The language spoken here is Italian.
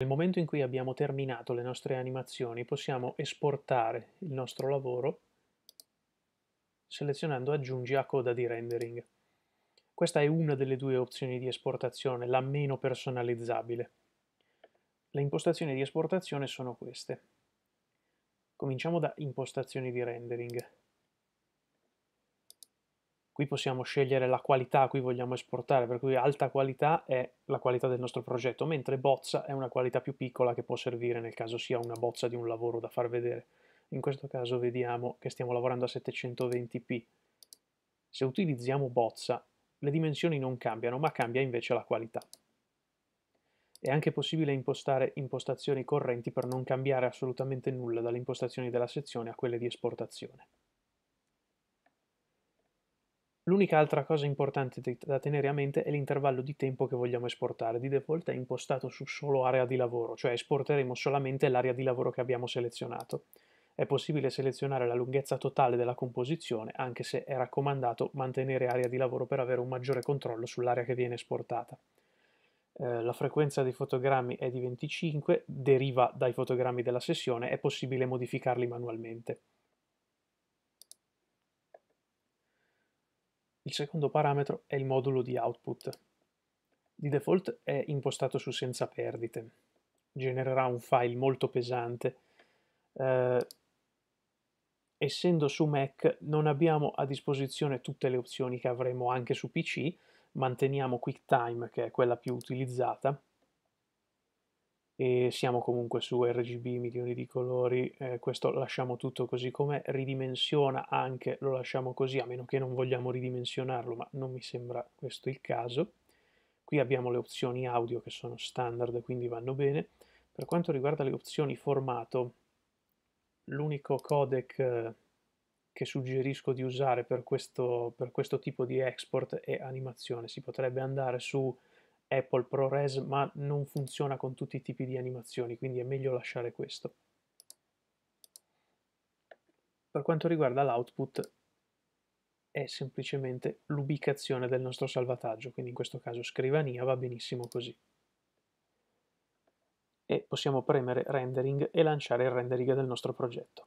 Nel momento in cui abbiamo terminato le nostre animazioni possiamo esportare il nostro lavoro selezionando aggiungi a coda di rendering. Questa è una delle due opzioni di esportazione, la meno personalizzabile. Le impostazioni di esportazione sono queste. Cominciamo da impostazioni di rendering qui possiamo scegliere la qualità a cui vogliamo esportare, per cui alta qualità è la qualità del nostro progetto, mentre bozza è una qualità più piccola che può servire nel caso sia una bozza di un lavoro da far vedere. In questo caso vediamo che stiamo lavorando a 720p. Se utilizziamo bozza, le dimensioni non cambiano, ma cambia invece la qualità. È anche possibile impostare impostazioni correnti per non cambiare assolutamente nulla dalle impostazioni della sezione a quelle di esportazione. L'unica altra cosa importante da tenere a mente è l'intervallo di tempo che vogliamo esportare. Di default è impostato su solo area di lavoro, cioè esporteremo solamente l'area di lavoro che abbiamo selezionato. È possibile selezionare la lunghezza totale della composizione, anche se è raccomandato mantenere area di lavoro per avere un maggiore controllo sull'area che viene esportata. Eh, la frequenza dei fotogrammi è di 25, deriva dai fotogrammi della sessione, è possibile modificarli manualmente. Il secondo parametro è il modulo di output. Di default è impostato su senza perdite. Genererà un file molto pesante. Eh, essendo su Mac non abbiamo a disposizione tutte le opzioni che avremo anche su PC, manteniamo QuickTime che è quella più utilizzata e siamo comunque su RGB milioni di colori, eh, questo lasciamo tutto così come ridimensiona anche, lo lasciamo così a meno che non vogliamo ridimensionarlo, ma non mi sembra questo il caso. Qui abbiamo le opzioni audio che sono standard, quindi vanno bene. Per quanto riguarda le opzioni formato, l'unico codec eh, che suggerisco di usare per questo, per questo tipo di export è animazione, si potrebbe andare su Apple ProRes ma non funziona con tutti i tipi di animazioni, quindi è meglio lasciare questo. Per quanto riguarda l'output è semplicemente l'ubicazione del nostro salvataggio, quindi in questo caso scrivania va benissimo così. E possiamo premere rendering e lanciare il rendering del nostro progetto.